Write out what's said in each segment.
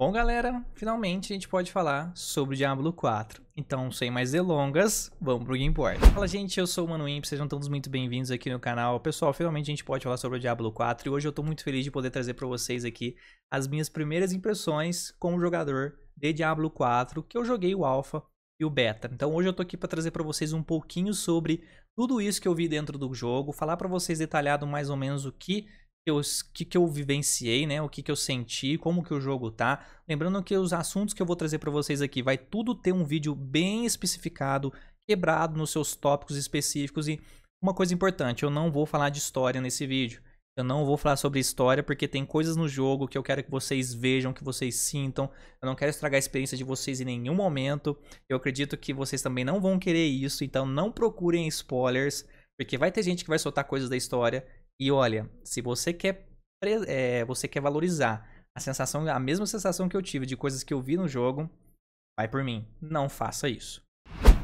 Bom, galera, finalmente a gente pode falar sobre Diablo 4. Então, sem mais delongas, vamos pro que importa. Fala, gente, eu sou o Manu Imp, sejam todos muito bem-vindos aqui no canal. Pessoal, finalmente a gente pode falar sobre o Diablo 4 e hoje eu tô muito feliz de poder trazer para vocês aqui as minhas primeiras impressões como jogador de Diablo 4, que eu joguei o Alpha e o Beta. Então, hoje eu tô aqui para trazer para vocês um pouquinho sobre tudo isso que eu vi dentro do jogo, falar para vocês detalhado mais ou menos o que o eu, que, que eu vivenciei, né? O que, que eu senti, como que o jogo tá. Lembrando que os assuntos que eu vou trazer para vocês aqui vai tudo ter um vídeo bem especificado, quebrado nos seus tópicos específicos e uma coisa importante, eu não vou falar de história nesse vídeo. Eu não vou falar sobre história porque tem coisas no jogo que eu quero que vocês vejam, que vocês sintam. Eu não quero estragar a experiência de vocês em nenhum momento. Eu acredito que vocês também não vão querer isso, então não procurem spoilers, porque vai ter gente que vai soltar coisas da história e olha, se você quer, é, você quer valorizar a sensação, a mesma sensação que eu tive de coisas que eu vi no jogo, vai por mim, não faça isso.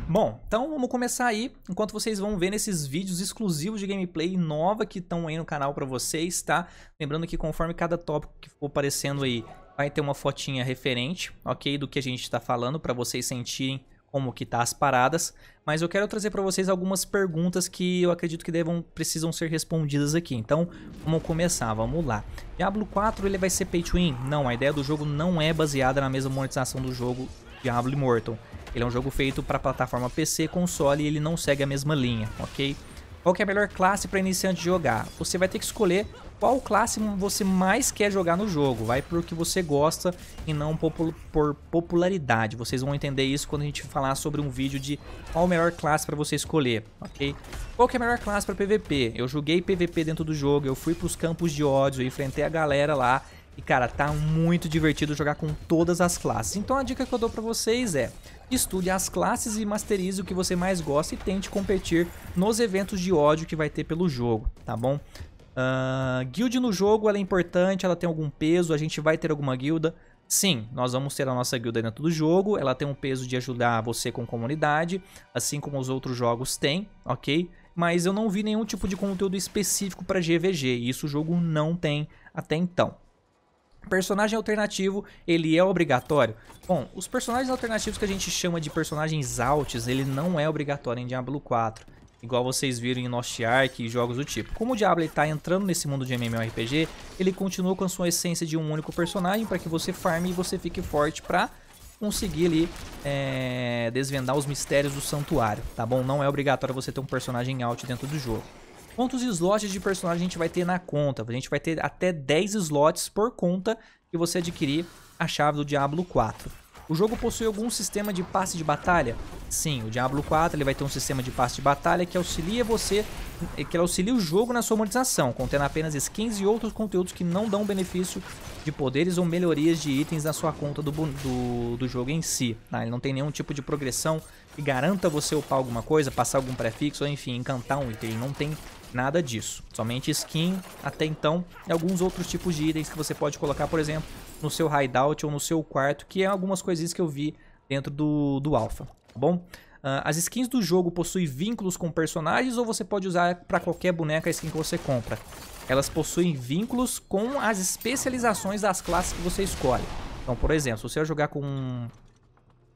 Bom, então vamos começar aí, enquanto vocês vão ver esses vídeos exclusivos de gameplay nova que estão aí no canal para vocês, tá? Lembrando que conforme cada tópico que for aparecendo aí, vai ter uma fotinha referente, ok? Do que a gente está falando, para vocês sentirem como que tá as paradas, mas eu quero trazer para vocês algumas perguntas que eu acredito que devam precisam ser respondidas aqui. Então, vamos começar, vamos lá. Diablo 4 ele vai ser pay to win? Não, a ideia do jogo não é baseada na mesma monetização do jogo Diablo Immortal. Ele é um jogo feito para plataforma PC, console e ele não segue a mesma linha, ok? Qual que é a melhor classe para iniciante jogar? Você vai ter que escolher qual classe você mais quer jogar no jogo. Vai por que você gosta e não por popularidade. Vocês vão entender isso quando a gente falar sobre um vídeo de qual a melhor classe para você escolher, ok? Qual que é a melhor classe para PVP? Eu joguei PVP dentro do jogo, eu fui para os campos de ódio, eu enfrentei a galera lá. E cara, tá muito divertido jogar com todas as classes. Então a dica que eu dou para vocês é: estude as classes e masterize o que você mais gosta e tente competir nos eventos de ódio que vai ter pelo jogo, tá bom? Uh, guild no jogo ela é importante, ela tem algum peso, a gente vai ter alguma guilda. Sim, nós vamos ter a nossa guilda dentro do jogo, ela tem um peso de ajudar você com comunidade, assim como os outros jogos têm, ok? Mas eu não vi nenhum tipo de conteúdo específico para GVG, e isso o jogo não tem até então. Personagem alternativo, ele é obrigatório? Bom, os personagens alternativos que a gente chama de personagens altos, ele não é obrigatório em Diablo 4 igual vocês viram em Lost Ark e jogos do tipo. Como o Diablo está entrando nesse mundo de MMORPG, ele continua com a sua essência de um único personagem para que você farme e você fique forte para conseguir ali é, desvendar os mistérios do santuário, tá bom? Não é obrigatório você ter um personagem out dentro do jogo. Quantos slots de personagem a gente vai ter na conta? A gente vai ter até 10 slots por conta que você adquirir a chave do Diablo 4. O jogo possui algum sistema de passe de batalha? Sim, o Diablo 4 ele vai ter um sistema de passe de batalha que auxilia você, que auxilia o jogo na sua monetização, contendo apenas skins e outros conteúdos que não dão benefício de poderes ou melhorias de itens na sua conta do, do, do jogo em si. Tá? Ele não tem nenhum tipo de progressão que garanta você upar alguma coisa, passar algum prefixo, ou enfim, encantar um item. Ele não tem nada disso. Somente skin até então e alguns outros tipos de itens que você pode colocar, por exemplo, no seu hideout ou no seu quarto, que é algumas coisinhas que eu vi dentro do, do alpha, tá bom? Uh, as skins do jogo possuem vínculos com personagens ou você pode usar para qualquer boneca a skin que você compra. Elas possuem vínculos com as especializações das classes que você escolhe. Então, por exemplo, se você jogar com um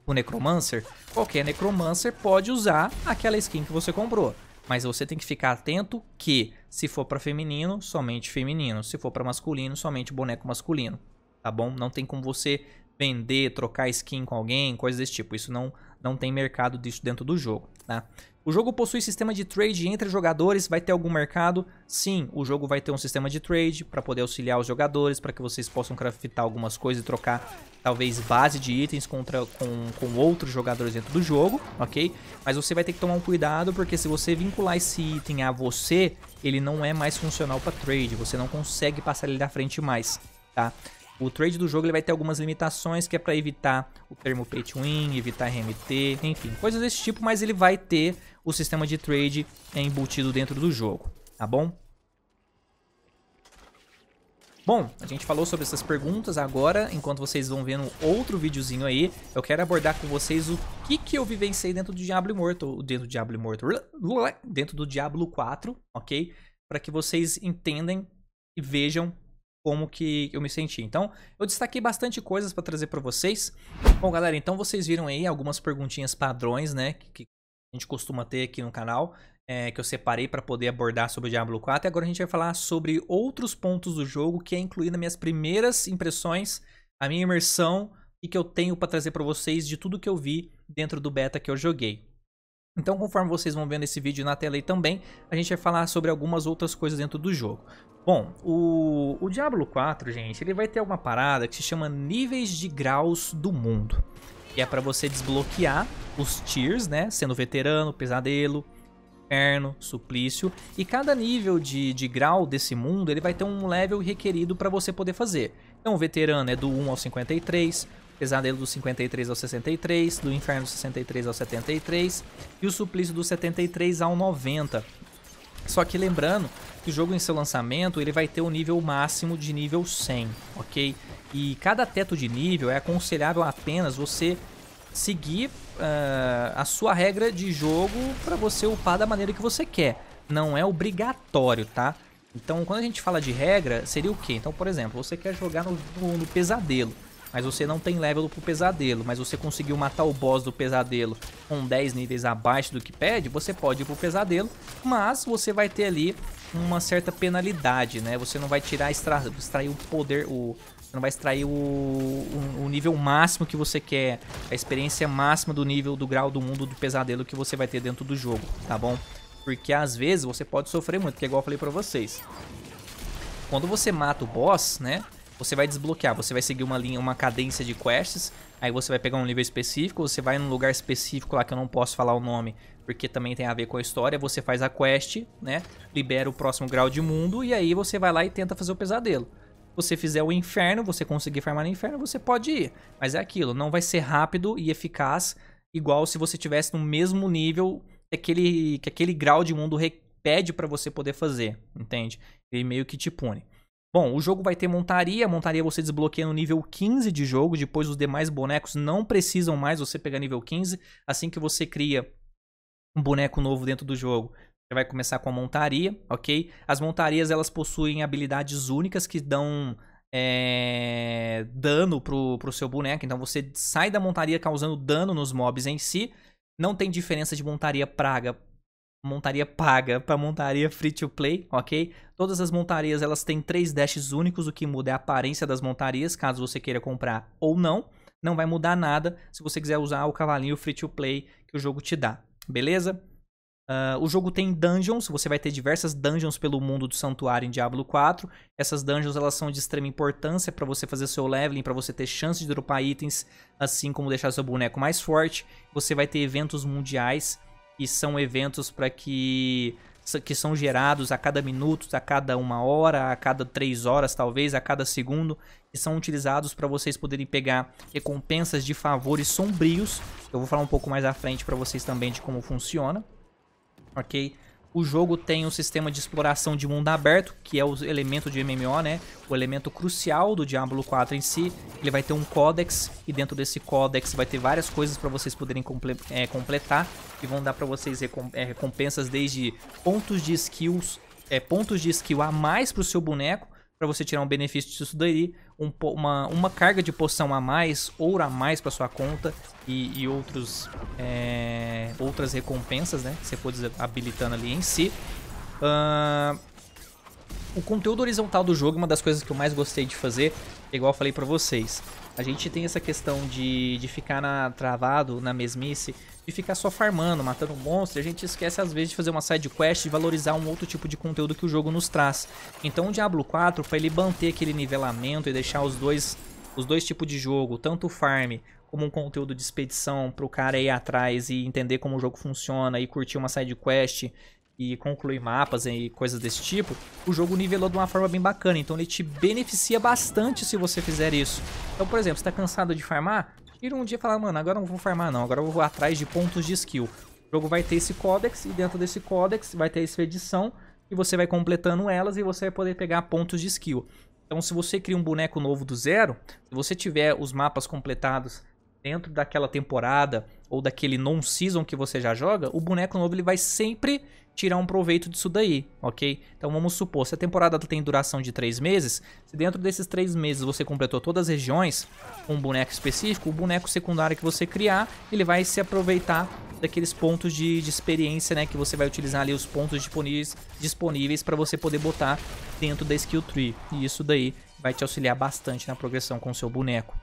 o Necromancer, qualquer Necromancer pode usar aquela skin que você comprou. Mas você tem que ficar atento que se for para feminino, somente feminino. Se for para masculino, somente boneco masculino. Tá bom? Não tem como você vender, trocar skin com alguém, coisas desse tipo. Isso não, não tem mercado disso dentro do jogo, tá? O jogo possui sistema de trade entre jogadores, vai ter algum mercado? Sim, o jogo vai ter um sistema de trade para poder auxiliar os jogadores, para que vocês possam craftar algumas coisas e trocar talvez base de itens contra, com, com outros jogadores dentro do jogo, ok? Mas você vai ter que tomar um cuidado, porque se você vincular esse item a você, ele não é mais funcional para trade, você não consegue passar ele da frente mais, tá? O trade do jogo ele vai ter algumas limitações que é para evitar o termo pay to win, evitar RMT, enfim, coisas desse tipo, mas ele vai ter o sistema de trade é embutido dentro do jogo, tá bom? Bom, a gente falou sobre essas perguntas, agora, enquanto vocês vão vendo outro videozinho aí, eu quero abordar com vocês o que que eu vivenciei dentro do Diablo Immortal, dentro do Diablo Immortal, dentro do Diablo 4, ok? Para que vocês entendem e vejam como que eu me senti. Então, eu destaquei bastante coisas para trazer para vocês. Bom, galera, então vocês viram aí algumas perguntinhas padrões, né, que a gente costuma ter aqui no canal, é, que eu separei para poder abordar sobre o Diablo 4. E agora a gente vai falar sobre outros pontos do jogo, que é incluindo minhas primeiras impressões, a minha imersão e que eu tenho para trazer para vocês de tudo que eu vi dentro do beta que eu joguei. Então, conforme vocês vão vendo esse vídeo na tela aí também, a gente vai falar sobre algumas outras coisas dentro do jogo. Bom, o, o Diablo 4, gente, ele vai ter uma parada que se chama níveis de graus do mundo. Que é para você desbloquear os tiers, né? Sendo veterano, pesadelo, inferno, suplício. E cada nível de, de grau desse mundo, ele vai ter um level requerido para você poder fazer. Então, o veterano é do 1 ao 53, pesadelo do 53 ao 63, do inferno do 63 ao 73 e o suplício do 73 ao 90. Só que lembrando que o jogo em seu lançamento ele vai ter o um nível máximo de nível 100, ok? E cada teto de nível é aconselhável apenas você seguir uh, a sua regra de jogo para você upar da maneira que você quer. Não é obrigatório, tá? Então, quando a gente fala de regra, seria o quê? Então, por exemplo, você quer jogar no, no, no pesadelo, mas você não tem level pro pesadelo, mas você conseguiu matar o boss do pesadelo com 10 níveis abaixo do que pede, você pode ir pro pesadelo, mas você vai ter ali uma certa penalidade, né? Você não vai tirar, extra, extrair o poder, o, você não vai extrair o, o, o, nível máximo que você quer, a experiência máxima do nível, do grau do mundo, do pesadelo que você vai ter dentro do jogo, tá bom? Porque às vezes você pode sofrer muito, que é igual eu falei pra vocês. Quando você mata o boss, né? Você vai desbloquear, você vai seguir uma linha, uma cadência de quests, aí você vai pegar um nível específico, você vai num lugar específico lá que eu não posso falar o nome, porque também tem a ver com a história, você faz a quest, né? Libera o próximo grau de mundo e aí você vai lá e tenta fazer o pesadelo você fizer o inferno, você conseguir farmar no inferno, você pode ir. Mas é aquilo, não vai ser rápido e eficaz, igual se você tivesse no mesmo nível que aquele, que aquele grau de mundo pede para você poder fazer, entende? Ele meio que te pune. Bom, o jogo vai ter montaria, montaria você desbloqueia no nível 15 de jogo, depois os demais bonecos não precisam mais você pegar nível 15, assim que você cria um boneco novo dentro do jogo. Você vai começar com a montaria, ok? As montarias elas possuem habilidades únicas que dão é, dano pro, pro seu boneco. Então você sai da montaria causando dano nos mobs em si. Não tem diferença de montaria praga, montaria paga para montaria free to play, ok? Todas as montarias elas têm três dashes únicos, o que muda é a aparência das montarias, caso você queira comprar ou não. Não vai mudar nada se você quiser usar o cavalinho free to play que o jogo te dá, beleza? Uh, o jogo tem dungeons, você vai ter diversas dungeons pelo mundo do santuário em Diablo 4. Essas dungeons elas são de extrema importância para você fazer seu leveling, para você ter chance de dropar itens, assim como deixar seu boneco mais forte. Você vai ter eventos mundiais, que são eventos para que que são gerados a cada minuto, a cada uma hora, a cada três horas talvez, a cada segundo, que são utilizados para vocês poderem pegar recompensas de favores sombrios. Eu vou falar um pouco mais à frente para vocês também de como funciona ok? O jogo tem um sistema de exploração de mundo aberto, que é o elemento de MMO, né? O elemento crucial do Diablo 4 em si. Ele vai ter um códex, e dentro desse códex vai ter várias coisas para vocês poderem comple é, completar, que vão dar para vocês recom é, recompensas desde pontos de skills, é, pontos de skill a mais para o seu boneco, para você tirar um benefício disso daí, um, uma, uma carga de poção a mais, ouro a mais para sua conta e, e outros, é, outras recompensas, né? Que você pode habilitando ali em si. Uh, o conteúdo horizontal do jogo é uma das coisas que eu mais gostei de fazer, é igual eu falei pra vocês. A gente tem essa questão de, de ficar na, travado na mesmice, de ficar só farmando, matando monstros. e a gente esquece às vezes de fazer uma side quest e valorizar um outro tipo de conteúdo que o jogo nos traz. Então o Diablo 4, foi ele manter aquele nivelamento e deixar os dois, os dois tipos de jogo, tanto o farm como um conteúdo de expedição para o cara ir atrás e entender como o jogo funciona e curtir uma side quest e concluir mapas e coisas desse tipo, o jogo nivelou de uma forma bem bacana. Então ele te beneficia bastante se você fizer isso. Então, por exemplo, você tá cansado de farmar, tira um dia e fala, mano, agora não vou farmar não, agora eu vou atrás de pontos de skill. O jogo vai ter esse códex e dentro desse códex vai ter a expedição e você vai completando elas e você vai poder pegar pontos de skill. Então se você cria um boneco novo do zero, se você tiver os mapas completados dentro daquela temporada ou daquele non-season que você já joga, o boneco novo ele vai sempre tirar um proveito disso daí, ok? Então vamos supor, se a temporada tem duração de 3 meses, se dentro desses 3 meses você completou todas as regiões com um boneco específico, o boneco secundário que você criar, ele vai se aproveitar daqueles pontos de, de experiência, né, que você vai utilizar ali os pontos disponíveis, disponíveis para você poder botar dentro da skill tree. E isso daí vai te auxiliar bastante na progressão com o seu boneco.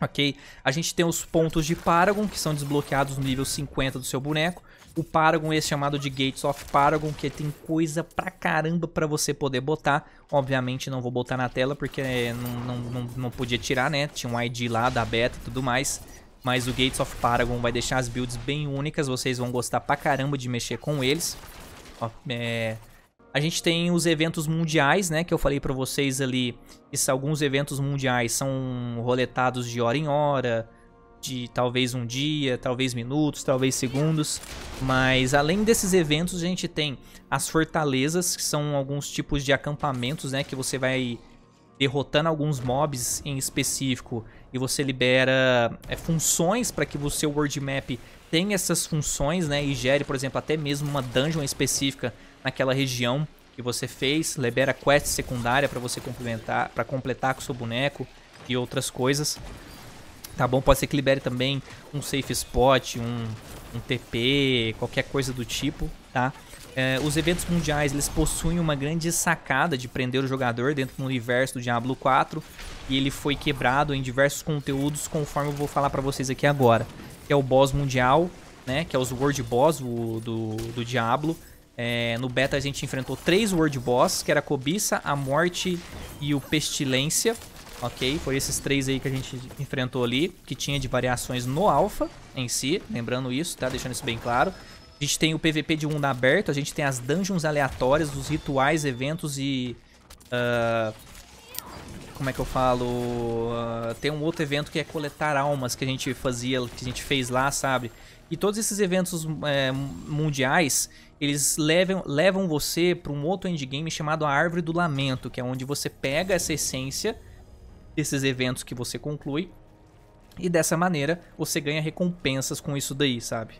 Ok? A gente tem os pontos de Paragon, que são desbloqueados no nível 50 do seu boneco. O Paragon esse chamado de Gates of Paragon, que tem coisa pra caramba pra você poder botar. Obviamente não vou botar na tela porque é, não, não, não, não podia tirar, né? Tinha um ID lá da beta e tudo mais. Mas o Gates of Paragon vai deixar as builds bem únicas, vocês vão gostar pra caramba de mexer com eles. Ó, é... A gente tem os eventos mundiais, né? Que eu falei pra vocês ali. que alguns eventos mundiais são roletados de hora em hora de talvez um dia, talvez minutos, talvez segundos. Mas além desses eventos, a gente tem as fortalezas, que são alguns tipos de acampamentos, né? Que você vai derrotando alguns mobs em específico e você libera é, funções para que o seu world map tenha essas funções, né? E gere, por exemplo, até mesmo uma dungeon específica naquela região que você fez, libera quest secundária para você complementar, para completar com o seu boneco e outras coisas. Tá bom? Pode ser que libere também um safe spot, um, um TP, qualquer coisa do tipo, tá? É, os eventos mundiais, eles possuem uma grande sacada de prender o jogador dentro do universo do Diablo 4 e ele foi quebrado em diversos conteúdos conforme eu vou falar para vocês aqui agora. Que é o boss mundial, né? Que é os World Boss o, do, do Diablo. É, no beta a gente enfrentou três World Boss, que era a Cobiça, a Morte e o Pestilência ok? Foi esses três aí que a gente enfrentou ali, que tinha de variações no alfa em si, lembrando isso, tá? Deixando isso bem claro. A gente tem o PVP de mundo aberto, a gente tem as dungeons aleatórias, os rituais, eventos e... Uh, como é que eu falo? Uh, tem um outro evento que é coletar almas que a gente fazia, que a gente fez lá, sabe? E todos esses eventos é, mundiais, eles levam, levam você para um outro endgame chamado a Árvore do Lamento, que é onde você pega essa essência desses eventos que você conclui. E dessa maneira você ganha recompensas com isso daí, sabe?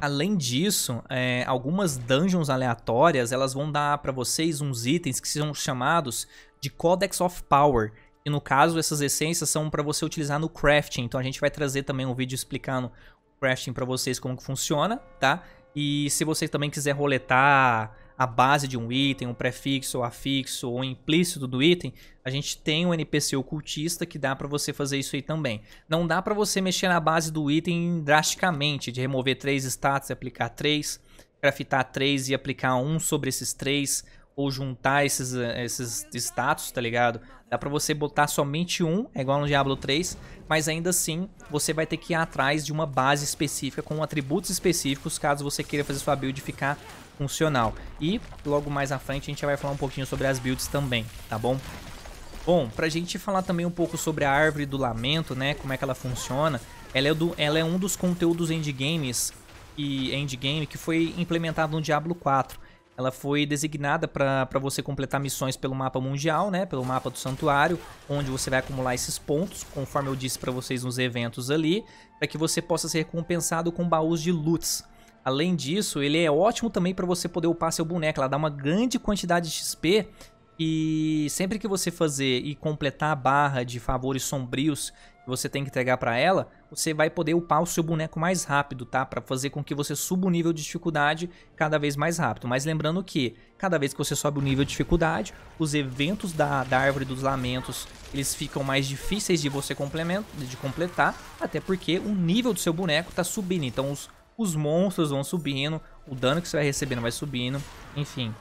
Além disso, é, algumas dungeons aleatórias elas vão dar para vocês uns itens que são chamados de Codex of Power. E no caso, essas essências são para você utilizar no crafting. Então a gente vai trazer também um vídeo explicando o crafting para vocês como que funciona, tá? E se você também quiser roletar a base de um item, um prefixo, ou afixo ou implícito do item, a gente tem um NPC ocultista que dá para você fazer isso aí também. Não dá para você mexer na base do item drasticamente, de remover três status e aplicar três, craftar três e aplicar um sobre esses três, ou juntar esses, eh, esses status, tá ligado? Dá pra você botar somente um, é igual no Diablo 3, mas ainda assim você vai ter que ir atrás de uma base específica com atributos específicos caso você queira fazer sua build ficar funcional. E logo mais à frente a gente vai falar um pouquinho sobre as builds também, tá bom? Bom, pra gente falar também um pouco sobre a árvore do lamento, né, como é que ela funciona, ela é, do, ela é um dos conteúdos endgames e endgame que foi implementado no Diablo 4. Ela foi designada para você completar missões pelo mapa mundial, né? Pelo mapa do santuário, onde você vai acumular esses pontos, conforme eu disse para vocês nos eventos ali, para que você possa ser recompensado com baús de loots. Além disso, ele é ótimo também para você poder upar seu boneco. Ela dá uma grande quantidade de XP e sempre que você fazer e completar a barra de favores sombrios que você tem que entregar para ela, você vai poder upar o seu boneco mais rápido, tá? Para fazer com que você suba o nível de dificuldade cada vez mais rápido. Mas lembrando que cada vez que você sobe o nível de dificuldade, os eventos da, da Árvore dos Lamentos, eles ficam mais difíceis de você de completar, até porque o nível do seu boneco tá subindo. Então os, os monstros vão subindo, o dano que você vai recebendo vai subindo, enfim.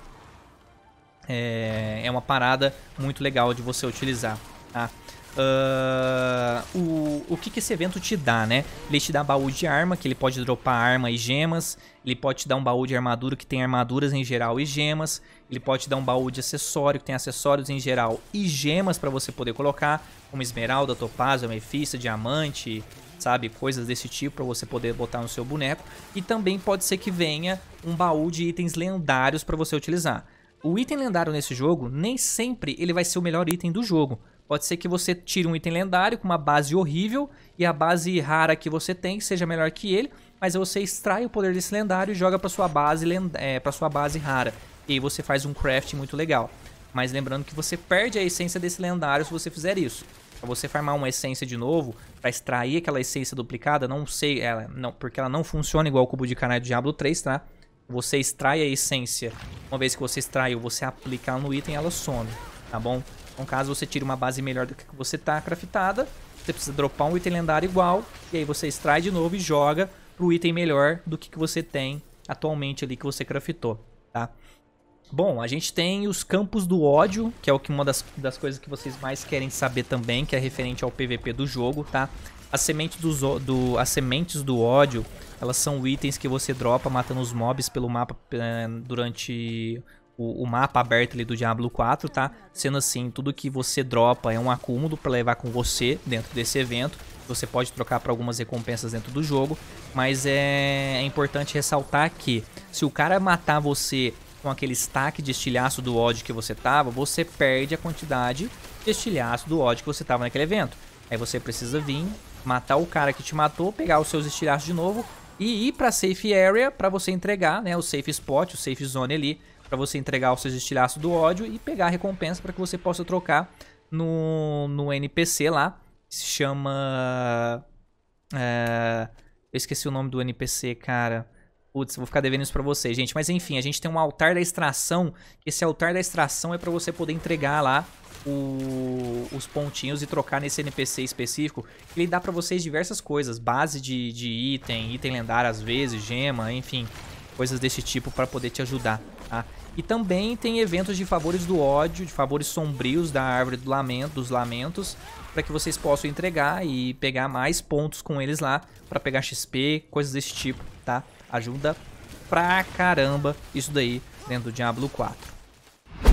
É, é uma parada muito legal de você utilizar, tá? Uh, o, o que, que esse evento te dá, né? Ele te dá baú de arma, que ele pode dropar arma e gemas. Ele pode te dar um baú de armadura, que tem armaduras em geral e gemas. Ele pode te dar um baú de acessório, que tem acessórios em geral e gemas para você poder colocar, como esmeralda, topázio, mefista, diamante, sabe? Coisas desse tipo para você poder botar no seu boneco. E também pode ser que venha um baú de itens lendários para você utilizar. O item lendário nesse jogo, nem sempre ele vai ser o melhor item do jogo. Pode ser que você tire um item lendário com uma base horrível e a base rara que você tem seja melhor que ele, mas você extrai o poder desse lendário e joga para sua base é, para sua base rara. E aí você faz um craft muito legal. Mas lembrando que você perde a essência desse lendário se você fizer isso. Pra você farmar uma essência de novo, pra extrair aquela essência duplicada, não sei, ela, não, porque ela não funciona igual o cubo de canais do Diablo 3, tá? Você extrai a essência, uma vez que você extraiu, você aplica ela no item ela some, tá bom? Então caso você tire uma base melhor do que você tá craftada, você precisa dropar um item lendário igual, e aí você extrai de novo e joga pro item melhor do que, que você tem atualmente ali que você craftou, tá? Bom, a gente tem os campos do ódio, que é o que uma das, das coisas que vocês mais querem saber também, que é referente ao PVP do jogo, tá? As sementes, do do, as sementes do ódio, elas são itens que você dropa matando os mobs pelo mapa eh, durante o, o, mapa aberto ali do Diablo 4, tá? Sendo assim, tudo que você dropa é um acúmulo para levar com você dentro desse evento. Você pode trocar para algumas recompensas dentro do jogo, mas é, é importante ressaltar que se o cara matar você com aquele stack de estilhaço do ódio que você tava, você perde a quantidade de estilhaço do ódio que você tava naquele evento. Aí você precisa vir, matar o cara que te matou, pegar os seus estilhaços de novo e ir pra safe area para você entregar, né, o safe spot, o safe zone ali, para você entregar os seus estilhaços do ódio e pegar a recompensa para que você possa trocar no, no NPC lá, que se chama... É, eu esqueci o nome do NPC, cara... Putz, vou ficar devendo isso pra vocês, gente. Mas enfim, a gente tem um altar da extração. Esse altar da extração é pra você poder entregar lá o, os pontinhos e trocar nesse NPC específico. Ele dá pra vocês diversas coisas. Base de, de item, item lendário às vezes, gema, enfim. Coisas desse tipo pra poder te ajudar, tá? E também tem eventos de favores do ódio, de favores sombrios da árvore do lamento, dos lamentos, para que vocês possam entregar e pegar mais pontos com eles lá para pegar XP, coisas desse tipo, tá? Ajuda pra caramba isso daí dentro do Diablo 4.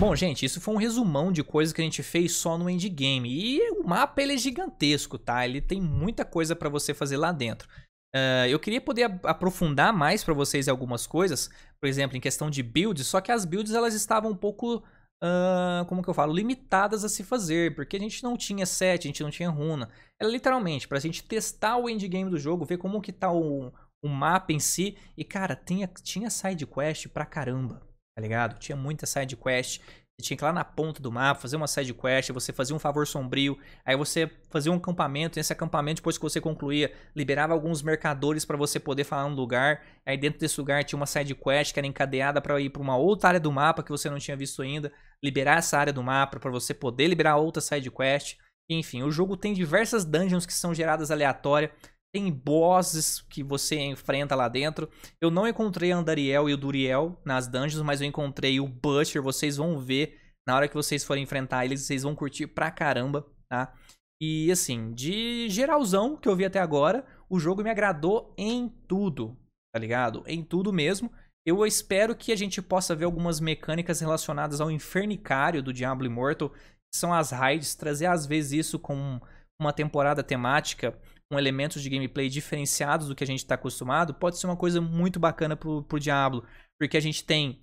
Bom, gente, isso foi um resumão de coisas que a gente fez só no endgame. E o mapa ele é gigantesco, tá? Ele tem muita coisa para você fazer lá dentro. Uh, eu queria poder aprofundar mais para vocês algumas coisas, por exemplo, em questão de builds, só que as builds elas estavam um pouco, uh, como que eu falo, limitadas a se fazer, porque a gente não tinha set, a gente não tinha runa. Era é literalmente para a gente testar o endgame do jogo, ver como que tá o, o mapa em si. E, cara, tinha, tinha side quest pra caramba, tá ligado? Tinha muita side quest. Você tinha que ir lá na ponta do mapa, fazer uma side quest, você fazia um favor sombrio, aí você fazia um acampamento, esse acampamento, depois que você concluía, liberava alguns mercadores para você poder falar no lugar. Aí dentro desse lugar tinha uma side quest que era encadeada para ir para uma outra área do mapa que você não tinha visto ainda, liberar essa área do mapa para você poder liberar outra side quest. Enfim, o jogo tem diversas dungeons que são geradas aleatória, tem bosses que você enfrenta lá dentro. Eu não encontrei Andariel e o Duriel nas dungeons, mas eu encontrei o Butcher. Vocês vão ver na hora que vocês forem enfrentar eles, vocês vão curtir pra caramba, tá? E assim, de geralzão que eu vi até agora, o jogo me agradou em tudo, tá ligado? Em tudo mesmo. Eu espero que a gente possa ver algumas mecânicas relacionadas ao infernicário do Diablo Immortal, que são as raids, trazer às vezes isso com uma temporada temática com elementos de gameplay diferenciados do que a gente está acostumado, pode ser uma coisa muito bacana pro, pro Diablo. Porque a gente tem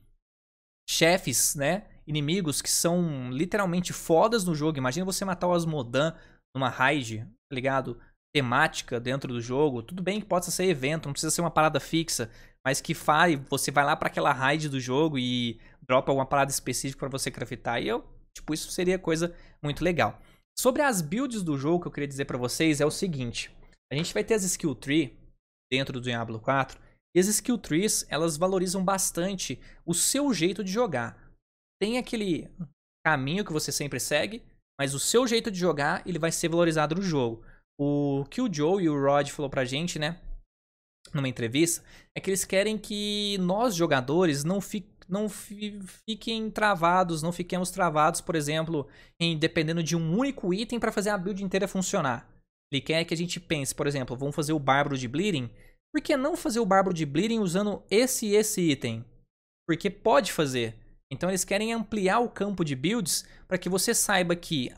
chefes, né? Inimigos que são literalmente fodas no jogo. Imagina você matar o Asmodan numa raid, tá ligado? Temática dentro do jogo. Tudo bem que possa ser evento, não precisa ser uma parada fixa. Mas que faz, você vai lá para aquela raid do jogo e dropa alguma parada específica para você craftar. E eu, tipo, isso seria coisa muito legal. Sobre as builds do jogo que eu queria dizer para vocês é o seguinte. A gente vai ter as skill tree dentro do Diablo 4. E as skill trees, elas valorizam bastante o seu jeito de jogar. Tem aquele caminho que você sempre segue, mas o seu jeito de jogar, ele vai ser valorizado no jogo. O que o Joe e o Rod falou pra gente, né? Numa entrevista, é que eles querem que nós jogadores não, fiquemos não fiquem travados, não fiquemos travados, por exemplo, em dependendo de um único item para fazer a build inteira funcionar. Ele quer é que a gente pense, por exemplo, vamos fazer o Bárbaro de Bleeding. Por que não fazer o Bárbaro de Bleeding usando esse e esse item? Porque pode fazer. Então eles querem ampliar o campo de builds para que você saiba que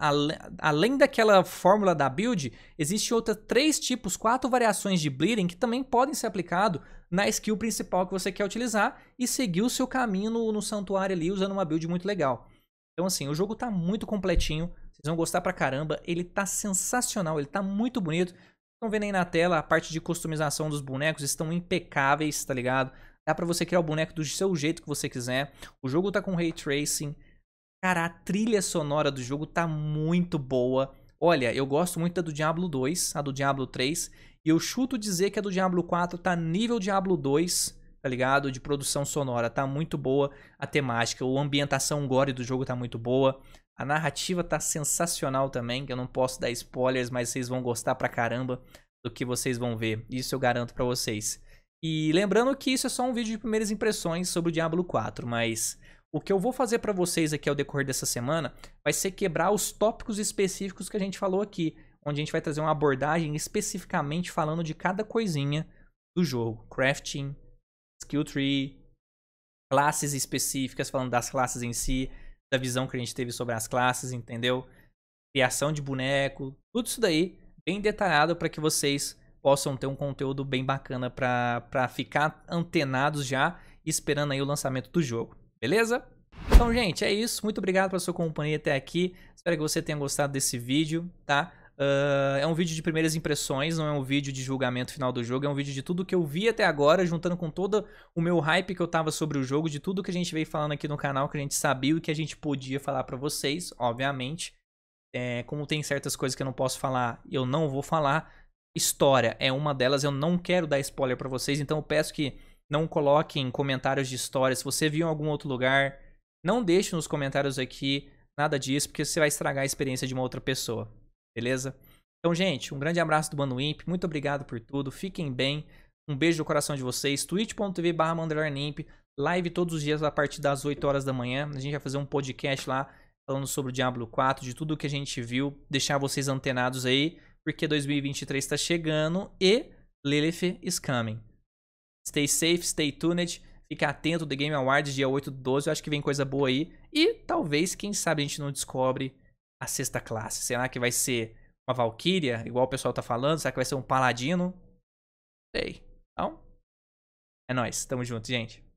além daquela fórmula da build, existe outra três tipos, quatro variações de bleeding que também podem ser aplicado na skill principal que você quer utilizar e seguir o seu caminho no, no santuário ali usando uma build muito legal. Então assim, o jogo está muito completinho, vocês vão gostar pra caramba, ele está sensacional, ele está muito bonito. Estão vendo aí na tela, a parte de customização dos bonecos estão impecáveis, tá ligado? Dá pra você criar o boneco do seu jeito que você quiser. O jogo tá com Ray Tracing. Cara, a trilha sonora do jogo tá muito boa. Olha, eu gosto muito da do Diablo 2, a do Diablo 3. E eu chuto dizer que a do Diablo 4 tá nível Diablo 2, tá ligado? De produção sonora. Tá muito boa a temática. A ambientação gore do jogo tá muito boa. A narrativa tá sensacional também, que eu não posso dar spoilers, mas vocês vão gostar pra caramba do que vocês vão ver. Isso eu garanto para vocês. E lembrando que isso é só um vídeo de primeiras impressões sobre o Diablo 4, mas o que eu vou fazer para vocês aqui ao decorrer dessa semana vai ser quebrar os tópicos específicos que a gente falou aqui, onde a gente vai trazer uma abordagem especificamente falando de cada coisinha do jogo, crafting, skill tree, classes específicas, falando das classes em si, da visão que a gente teve sobre as classes, entendeu? Criação de boneco, tudo isso daí bem detalhado para que vocês possam ter um conteúdo bem bacana para ficar antenados já, esperando aí o lançamento do jogo, beleza? Então, gente, é isso. Muito obrigado pela sua companhia até aqui. Espero que você tenha gostado desse vídeo, tá? Uh, é um vídeo de primeiras impressões, não é um vídeo de julgamento final do jogo, é um vídeo de tudo que eu vi até agora, juntando com todo o meu hype que eu tava sobre o jogo, de tudo que a gente veio falando aqui no canal, que a gente sabia e que a gente podia falar para vocês, obviamente. É, como tem certas coisas que eu não posso falar, eu não vou falar história é uma delas. Eu não quero dar spoiler para vocês, então eu peço que não coloquem comentários de história. Se você viu em algum outro lugar, não deixe nos comentários aqui nada disso, porque você vai estragar a experiência de uma outra pessoa, beleza? Então, gente, um grande abraço do Mano Imp, muito obrigado por tudo, fiquem bem, um beijo no coração de vocês, twitch.tv barra live todos os dias a partir das 8 horas da manhã, a gente vai fazer um podcast lá falando sobre o Diablo 4, de tudo que a gente viu, deixar vocês antenados aí, porque 2023 está chegando e Lilith is coming. Stay safe, stay tuned. Fica atento, The Game Awards, dia 8 do 12. Eu acho que vem coisa boa aí. E talvez, quem sabe, a gente não descobre a sexta classe. Será que vai ser uma Valkyria, igual o pessoal tá falando? Será que vai ser um Paladino? Sei. Então, é nóis. Tamo junto, gente.